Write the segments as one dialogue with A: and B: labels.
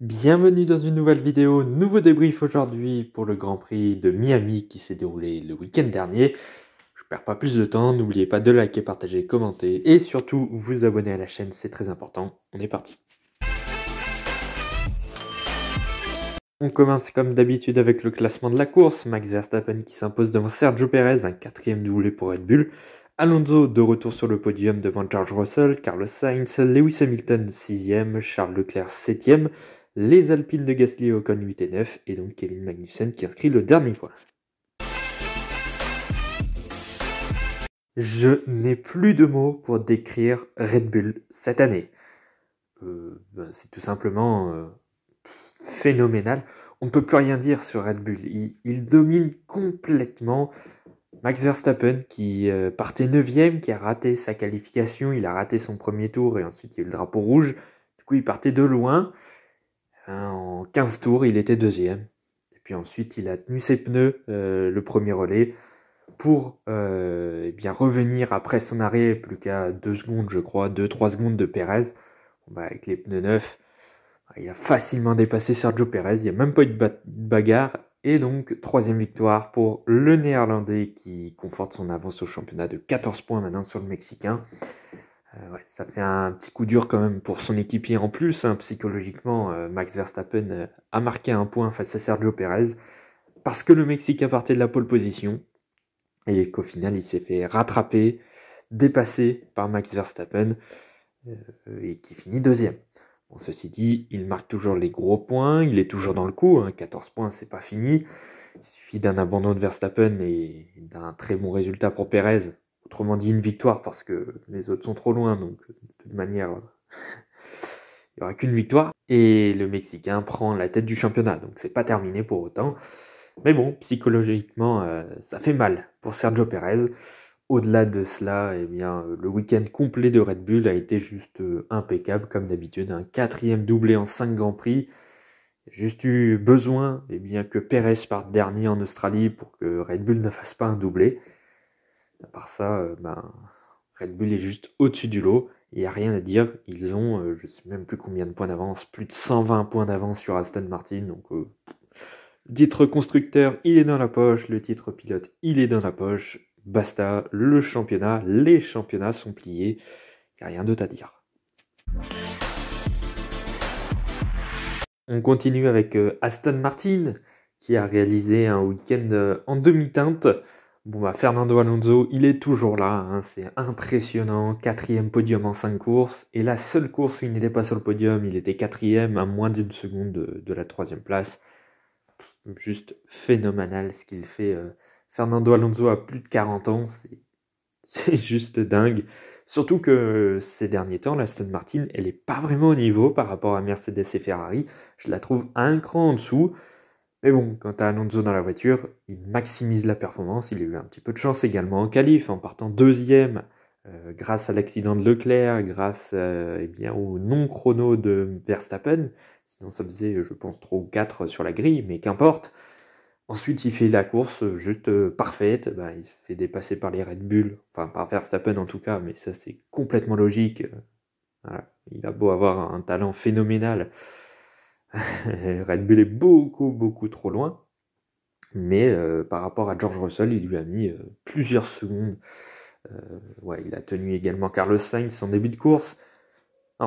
A: Bienvenue dans une nouvelle vidéo, nouveau débrief aujourd'hui pour le Grand Prix de Miami qui s'est déroulé le week-end dernier. Je perds pas plus de temps, n'oubliez pas de liker, partager, commenter et surtout vous abonner à la chaîne, c'est très important. On est parti. On commence comme d'habitude avec le classement de la course. Max Verstappen qui s'impose devant Sergio Perez, un quatrième doublé pour Red Bull. Alonso de retour sur le podium devant George Russell, Carlos Sainz, Lewis Hamilton sixième, Charles Leclerc septième les Alpines de Gasly au Ocon 8 et 9, et donc Kevin Magnussen qui inscrit le dernier point. Je n'ai plus de mots pour décrire Red Bull cette année. Euh, ben, c'est tout simplement euh, phénoménal. On ne peut plus rien dire sur Red Bull. Il, domine complètement Max Verstappen qui euh, partait 9ème, qui a raté sa qualification, il a raté son premier tour et ensuite il y a eu le drapeau rouge. Du coup, il partait de loin. Hein, en 15 tours, il était deuxième. Et puis ensuite, il a tenu ses pneus euh, le premier relais pour euh, eh bien revenir après son arrêt, plus qu'à 2 secondes, je crois, 2-3 secondes de Pérez. Bah, avec les pneus neufs, bah, il a facilement dépassé Sergio Pérez. Il n'y a même pas eu de bagarre. Et donc, troisième victoire pour le Néerlandais qui conforte son avance au championnat de 14 points maintenant sur le Mexicain. Euh, ça fait un petit coup dur quand même pour son équipier en plus. Hein, psychologiquement, euh, Max Verstappen euh, a marqué un point face à Sergio Pérez parce que le Mexique a de la pole position et qu'au final il s'est fait rattraper, dépasser par Max Verstappen et qui finit deuxième. ceci dit, il marque toujours les gros points, il est toujours dans le coup, 14 hein, points, c'est pas fini. Il suffit d'un abandon de Verstappen et d'un très bon résultat pour Pérez Autrement dit, une victoire parce que les autres sont trop loin, donc de toute manière, euh, il n'y aura qu'une victoire. Et le Mexicain prend la tête du championnat, donc c'est pas terminé pour autant. Mais bon, psychologiquement, euh, ça fait mal pour Sergio Perez. Au-delà de cela, eh bien, euh, le week-end complet de Red Bull a été juste impeccable, comme d'habitude. Un quatrième doublé en cinq Grands Prix. Juste eu besoin eh bien, que Perez parte dernier en Australie pour que Red Bull ne fasse pas un doublé. À part ça, euh, ben, Red Bull est juste au-dessus du lot. Il n'y a rien à dire. Ils ont, euh, je ne sais même plus combien de points d'avance, plus de 120 points d'avance sur Aston Martin. Donc, euh, titre constructeur, il est dans la poche. Le titre pilote, il est dans la poche. Basta, le championnat, les championnats sont pliés. Il n'y a rien d'autre à dire. On continue avec Aston Martin, qui a réalisé un week-end en demi-teinte. Bon bah Fernando Alonso, il est toujours là, hein, c'est impressionnant, quatrième podium en cinq courses, et la seule course où il n'était pas sur le podium, il était quatrième à moins d'une seconde de, la troisième place. Juste phénoménal ce qu'il fait. Euh, Fernando Alonso a plus de 40 ans, c'est juste dingue. Surtout que euh, ces derniers temps, la Aston Martin, elle est pas vraiment au niveau par rapport à Mercedes et Ferrari. Je la trouve un cran en dessous. Mais bon, quant à Alonso dans la voiture, il maximise la performance. Il a eu un petit peu de chance également en qualif, en partant deuxième euh, grâce à l'accident de Leclerc, grâce euh, eh bien, au non-chrono de Verstappen. Sinon, ça faisait, je pense, trop 4 sur la grille, mais qu'importe. Ensuite, il fait la course euh, juste parfaite. Bah, il se fait dépasser par les Red Bull, enfin par Verstappen en tout cas, mais ça c'est complètement logique. Il a beau avoir un talent phénoménal, Red Bull est beaucoup, beaucoup trop loin. Mais euh, par rapport à George Russell, il lui a mis euh, plusieurs secondes. Euh, il a tenu également Carlos Sainz en début de course.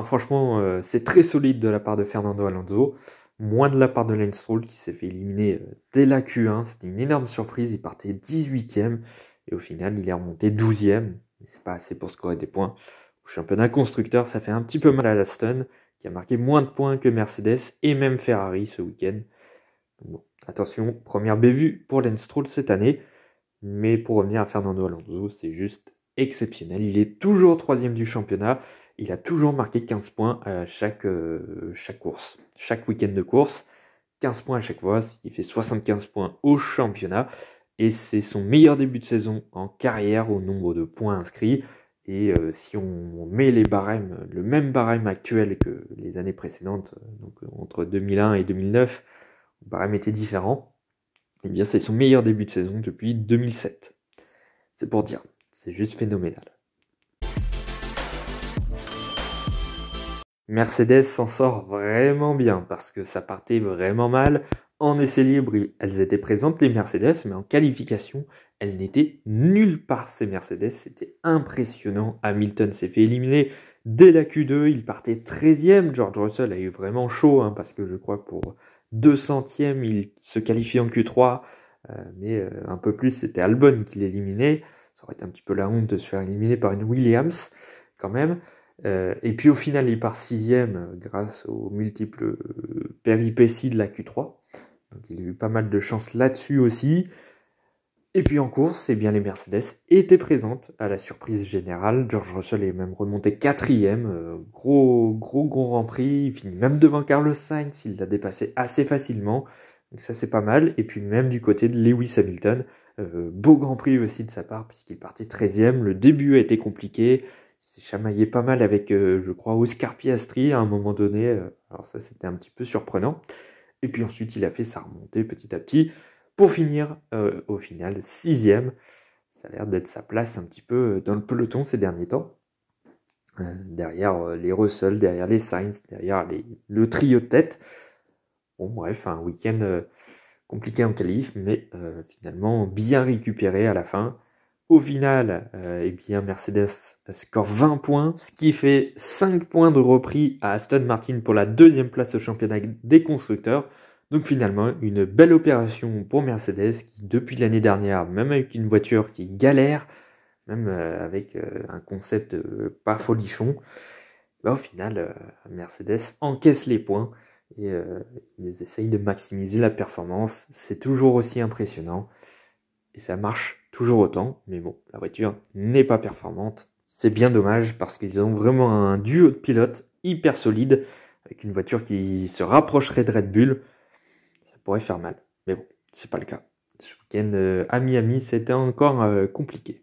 A: franchement, c'est très solide de la part de Fernando Alonso. Moins de la part de Lance Stroll qui s'est fait éliminer dès la Q1. C'était une énorme surprise. Il partait 18ème et au final, il est remonté 12ème. C'est pas assez pour scorer des points. Au championnat constructeur, ça fait un petit peu mal à la qui a marqué moins de points que Mercedes et même Ferrari ce week-end. Bon, attention, première bévue pour Lance cette année. Mais pour revenir à Fernando Alonso, c'est juste exceptionnel. Il est toujours troisième du championnat. Il a toujours marqué 15 points à euh, chaque, course, chaque week-end de course. 15 points à chaque fois, il fait 75 points au championnat. Et c'est son meilleur début de saison en carrière au nombre de points inscrits. Et euh, si on met les barèmes, le même barème actuel que les années précédentes, euh, donc euh, entre 2001 et 2009, le barème était différent, et eh bien c'est son meilleur début de saison depuis 2007. C'est pour dire, c'est juste phénoménal. Mercedes s'en sort vraiment bien parce que ça partait vraiment mal. En essai libre, elles étaient présentes, les Mercedes, mais en qualification, elles n'étaient nulle part, ces Mercedes. C'était impressionnant. Hamilton s'est fait éliminer dès la Q2. Il partait 13e. George Russell a eu vraiment chaud, hein, parce que je crois que pour 200e, il se qualifiait en Q3. Euh, mais euh, un peu plus, c'était Albon qui l'éliminait. Ça aurait été un petit peu la honte de se faire éliminer par une Williams, quand même. Euh, et puis au final, il part sixième grâce aux multiples péripéties de la Q3 il a eu pas mal de chance là-dessus aussi. Et puis en course, eh bien, les Mercedes étaient présentes à la surprise générale. George Russell est même remonté quatrième. Euh, gros, gros, gros Grand Prix. Il finit même devant Carlos Sainz. Il l'a dépassé assez facilement. Donc ça, c'est pas mal. Et puis même du côté de Lewis Hamilton. Euh, beau Grand Prix aussi de sa part, puisqu'il partait 13e. Le début a été compliqué. Il s'est chamaillé pas mal avec, euh, je crois, Oscar Piastri à un moment donné. Alors ça, c'était un petit peu surprenant. Et puis ensuite, il a fait sa remontée petit à petit pour finir euh, au final sixième. Ça a l'air d'être sa place un petit peu euh, dans le peloton ces derniers temps. Euh, derrière les Russell, derrière les Sainz, derrière le trio de tête. Bon, bref, un week-end compliqué en qualif, mais finalement bien récupéré à la fin. Au final, euh, eh bien Mercedes score 20 points, ce qui fait 5 points de repris à Aston Martin pour la deuxième place au championnat des constructeurs. Donc finalement, une belle opération pour Mercedes qui, depuis l'année dernière, même avec une voiture qui galère, même euh, avec euh, un concept pas folichon, bah, au final, Mercedes encaisse les points et ils essayent de maximiser la performance. C'est toujours aussi impressionnant et ça marche toujours autant, mais bon, la voiture n'est pas performante. C'est bien dommage parce qu'ils ont vraiment un duo de pilotes hyper solide avec une voiture qui se rapprocherait de Red Bull. Ça pourrait faire mal, mais bon, c'est pas le cas. Ce week-end euh, à Miami, c'était encore euh, compliqué.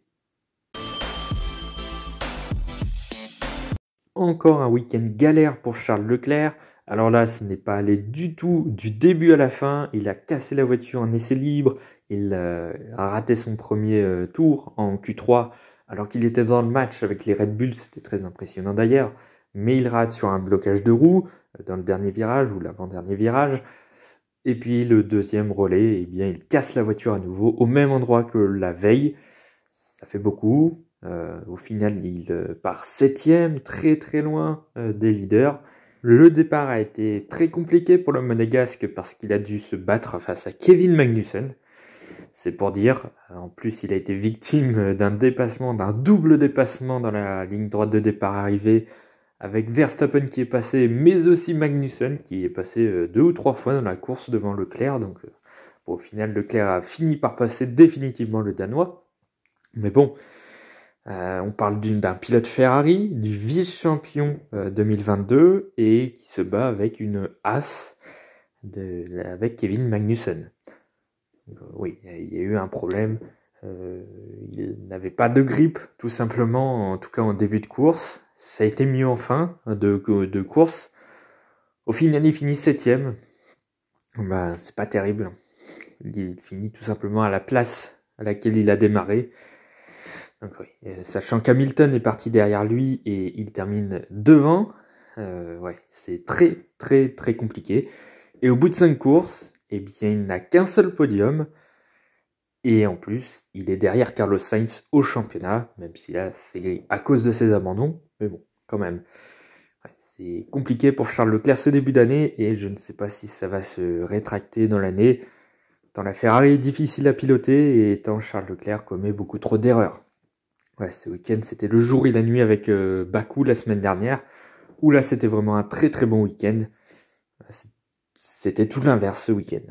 A: Encore un week-end galère pour Charles Leclerc. Alors là, ce n'est pas allé du tout du début à la fin. Il a cassé la voiture en essai libre. Il euh, a raté son premier euh, tour en Q3 alors qu'il était dans le match avec les Red Bulls, c'était très impressionnant d'ailleurs, mais il rate sur un blocage de roue euh, dans le dernier virage ou l'avant-dernier virage. Et puis le deuxième relais, eh bien, il casse la voiture à nouveau au même endroit que la veille. Ça fait beaucoup. au final, il part septième, très très loin des leaders. Le départ a été très compliqué pour le Monégasque parce qu'il a dû se battre face à Kevin Magnussen. C'est pour dire, euh, en plus il a été victime euh, d'un dépassement, d'un double dépassement dans la ligne droite de départ arrivée, avec Verstappen qui est passé, mais aussi Magnussen qui est passé euh, deux ou trois fois dans la course devant Leclerc. Donc au final Leclerc a fini par passer définitivement le Danois. Mais bon, on parle d'un pilote Ferrari, du vice-champion 2022, et qui se bat avec une as avec Kevin Magnussen. Euh, oui, il y a eu un problème. Euh, il n'avait pas de grippe, tout simplement, en tout cas en début de course. Ça a été mieux en fin hein, de, course. Au final, il finit septième. Ben, c'est pas terrible. Il finit tout simplement à la place à laquelle il a démarré. Sachant qu'Hamilton est parti derrière lui et il termine devant, euh, c'est très très très compliqué. Et au bout de cinq courses, eh bien, il n'a qu'un seul podium. Et en plus, il est derrière Carlos Sainz au championnat, même si a c'est à cause de ses abandons. Mais bon, quand même. c'est compliqué pour Charles Leclerc ce début d'année, et je ne sais pas si ça va se rétracter dans l'année. Tant la Ferrari est difficile à piloter, et tant Charles Leclerc commet beaucoup trop d'erreurs. ce week-end, c'était le jour et la nuit avec euh, Baku la semaine dernière, où là, c'était vraiment un très très bon week-end. C'était tout l'inverse ce week-end.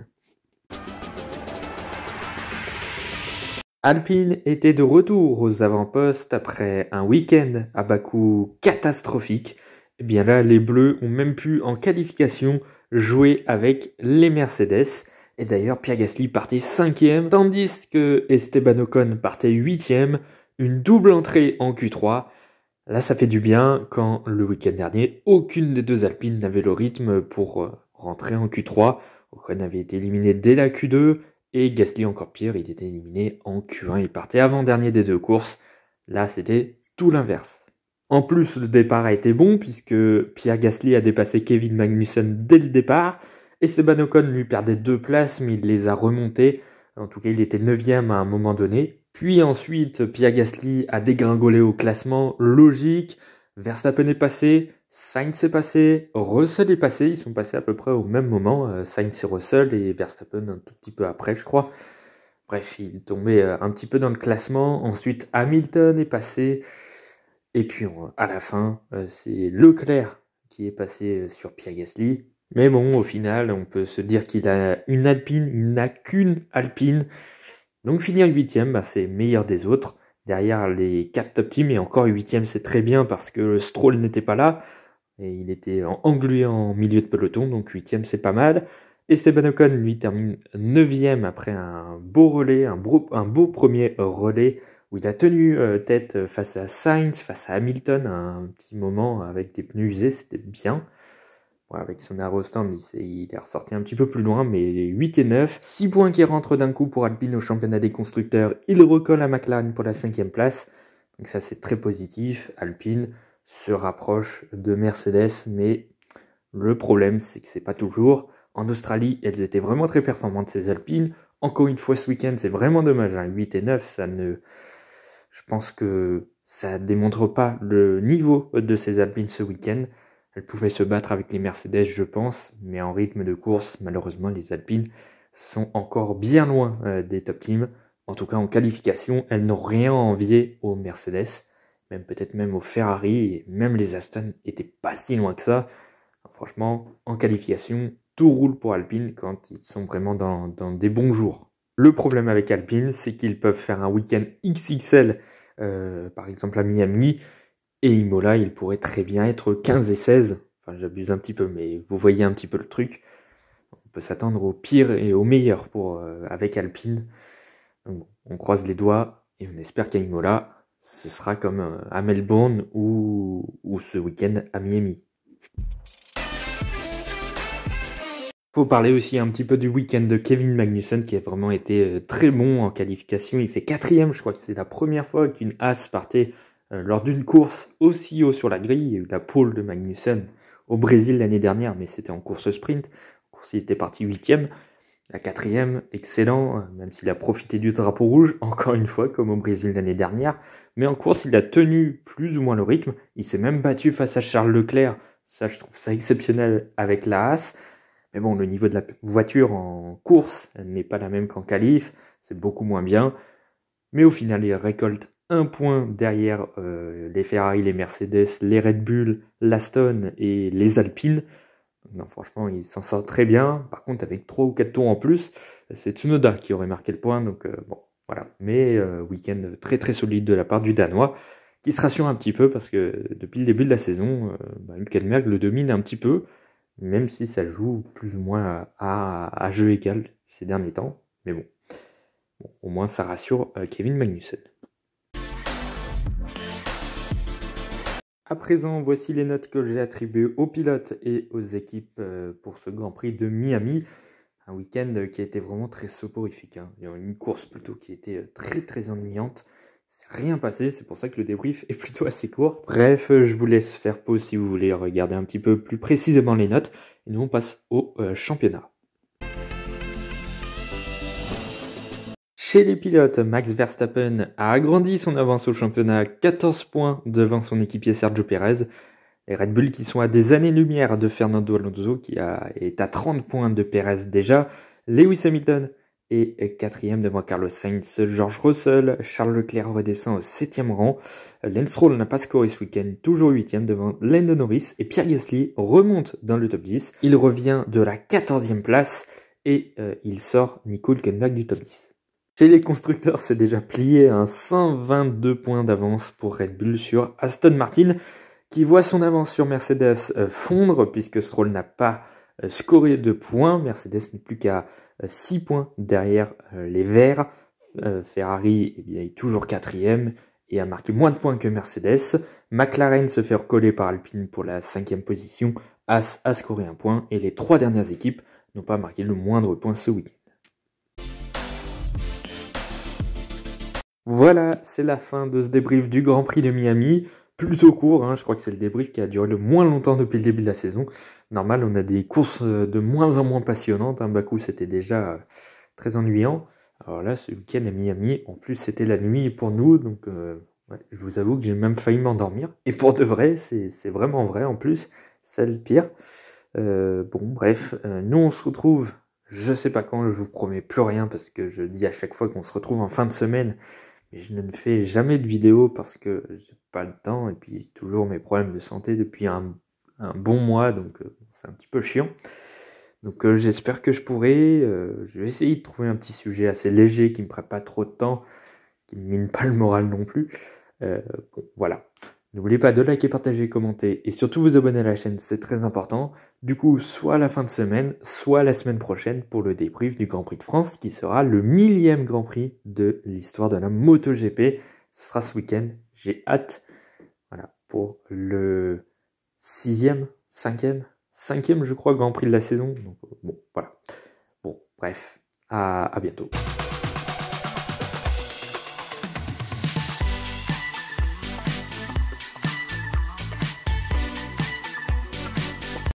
A: Alpine était de retour aux avant-postes après un week-end à bas coût catastrophique. Et eh bien là, les Bleus ont même pu en qualification jouer avec les Mercedes. Et d'ailleurs, Pierre Gasly partait cinquième, tandis que Esteban Ocon partait huitième. Une double entrée en Q3. Là, ça fait du bien quand le week-end dernier, aucune des deux Alpines n'avait le rythme pour euh, rentré en Q3. Ocon avait été éliminé dès la Q2 et Gasly encore pire, il était éliminé en Q1. Il partait avant-dernier des deux courses. Là, c'était tout l'inverse. En plus, le départ a été bon puisque Pierre Gasly a dépassé Kevin Magnussen dès le départ. et Esteban Ocon lui perdait deux places, mais il les a remontées. En tout cas, il était 9 à un moment donné. Puis ensuite, Pierre Gasly a dégringolé au classement, logique. vers Verstappen est passé, Sainz est passé, Russell est passé, ils sont passés à peu près au même moment, euh, Sainz et Russell et Verstappen un tout petit peu après je crois. Bref, il tombé euh, un petit peu dans le classement, ensuite Hamilton est passé, et puis à la fin euh, c'est Leclerc qui est passé sur Pierre Gasly. Mais bon, au final, on peut se dire qu'il a une Alpine, il n'a qu'une Alpine. Donc finir huitième, bah, c'est meilleur des autres derrière les quatre top teams. Et encore 8 huitième, c'est très bien parce que Stroll n'était pas là. Et il était englué en milieu de peloton, donc 8 huitième, c'est pas mal. Esteban Ocon, lui, termine 9 après un beau relais, un beau, un beau, premier relais où il a tenu euh, tête face à Sainz, face à Hamilton un petit moment avec des pneus usés, c'était bien avec son arrow stand, il est ressorti un petit peu plus loin, mais 8 et 9. 6 points qui rentrent d'un coup pour Alpine au championnat des constructeurs. Il recolle à McLaren pour la cinquième place. Donc ça, c'est très positif. Alpine se rapproche de Mercedes, mais le problème, c'est que c'est pas toujours. En Australie, elles étaient vraiment très performantes, ces Alpines. Encore une fois, ce week-end, c'est vraiment dommage. 8 hein. et 9, ça ne... Je pense que ça démontre pas le niveau de ces Alpines ce week-end. Elle pouvait se battre avec les Mercedes, je pense, mais en rythme de course, malheureusement, les Alpines sont encore bien loin euh, des top teams. En tout cas, en qualification, elles n'ont rien à envier aux Mercedes, même peut-être même aux Ferrari, et même les Aston n'étaient pas si loin que ça. Franchement, en qualification, tout roule pour Alpine quand ils sont vraiment dans, des bons jours. Le problème avec Alpine, c'est qu'ils peuvent faire un week-end XXL, euh, par exemple à Miami, et Imola, il pourrait très bien être 15 et 16. Enfin, j'abuse un petit peu, mais vous voyez un petit peu le truc. On peut s'attendre au pire et au meilleur pour, euh, avec Alpine. on croise les doigts et on espère qu'à Imola, ce sera comme euh, à Melbourne ou, ou ce week-end à Miami. Faut parler aussi un petit peu du week-end de Kevin Magnussen qui a vraiment été euh, très bon en qualification. Il fait quatrième, je crois que c'est la première fois qu'une As partait euh, lors d'une course aussi haut sur la grille, il y a eu la pole de Magnussen au Brésil l'année dernière, mais c'était en course sprint. En course, il était parti huitième. La quatrième, excellent, euh, même s'il a profité du drapeau rouge, encore une fois, comme au Brésil l'année dernière. Mais en course, il a tenu plus ou moins le rythme. Il s'est même battu face à Charles Leclerc. Ça, je trouve ça exceptionnel avec la Haas. Mais bon, le niveau de la voiture en course n'est pas la même qu'en qualif. C'est beaucoup moins bien. Mais au final, il récolte un point derrière euh, les Ferrari, les Mercedes, les Red Bull, l'Aston et les Alpine. Non, franchement, il s'en sort très bien. Par contre, avec 3 ou 4 tours en plus, c'est Tsunoda qui aurait marqué le point. Donc, euh, bon, voilà. Mais euh, week-end très très solide de la part du Danois, qui se rassure un petit peu parce que depuis le début de la saison, bah, Hülkenberg le domine un petit peu, même si ça joue plus ou moins à, jeu égal ces derniers temps. Mais bon, bon au moins ça rassure Kevin Magnussen. À présent, voici les notes que j'ai attribuées aux pilotes et aux équipes euh, pour ce Grand Prix de Miami. Un week-end qui a été vraiment très soporifique. Hein. Une course plutôt qui était euh, très très ennuyante. C'est rien passé, c'est pour ça que le débrief est plutôt assez court. Bref, je vous laisse faire pause si vous voulez regarder un petit peu plus précisément les notes. Et nous, on passe au euh, championnat. Chez les pilotes, Max Verstappen a agrandi son avance au championnat, 14 points devant son équipier Sergio Pérez. Les Red Bull qui sont à des années-lumière de Fernando Alonso qui est à 30 points de Perez déjà. Lewis Hamilton est quatrième devant Carlos Sainz, George Russell, Charles Leclerc redescend au septième rang, Lance Roll n'a pas scoré ce week-end, toujours huitième devant Lando Norris et Pierre Gasly remonte dans le top 10, il revient de la quatorzième place et euh, il sort Nicole Hülkenberg du top 10. Chez les constructeurs, c'est déjà plié à hein. 122 points d'avance pour Red Bull sur Aston Martin, qui voit son avance sur Mercedes euh, fondre puisque Stroll n'a pas euh, scoré de points. Mercedes n'est plus qu'à 6 euh, points derrière les Verts. Ferrari eh est toujours quatrième et a marqué moins de points que Mercedes. McLaren se fait recoller par Alpine pour la cinquième position. As a scoré un point et les trois dernières équipes n'ont pas marqué le moindre point ce week-end. Voilà, c'est la fin de ce débrief du Grand Prix de Miami. Plutôt court, hein, je crois que c'est le débrief qui a duré le moins longtemps depuis le début de la saison. Normal, on a des courses euh, de moins en moins passionnantes. Hein. Bakou, c'était déjà euh, très ennuyant. Alors là, ce week-end à Miami, en plus, c'était la nuit pour nous, donc euh, je vous avoue que j'ai même failli m'endormir. Et pour de vrai, c'est vraiment vrai en plus, c'est le pire. bon, bref, nous on se retrouve, je sais pas quand, je vous promets plus rien parce que je dis à chaque fois qu'on se retrouve en fin de semaine mais je ne fais jamais de vidéo parce que j'ai pas le temps et puis toujours mes problèmes de santé depuis un, bon mois, donc euh, c'est un petit peu chiant. Donc euh, j'espère que je pourrai. Euh, je vais essayer de trouver un petit sujet assez léger qui ne me prête pas trop de temps, qui ne mine pas le moral non plus. bon, voilà. N'oubliez pas de liker, partager, commenter et surtout vous abonner à la chaîne, c'est très important. Du coup, soit la fin de semaine, soit la semaine prochaine pour le débrief du Grand Prix de France qui sera le millième Grand Prix de l'histoire de la MotoGP. Ce sera ce week-end, j'ai hâte. Voilà, pour le sixième, cinquième, cinquième je crois Grand Prix de la saison. Euh, bon, voilà. Bon, bref, à bientôt.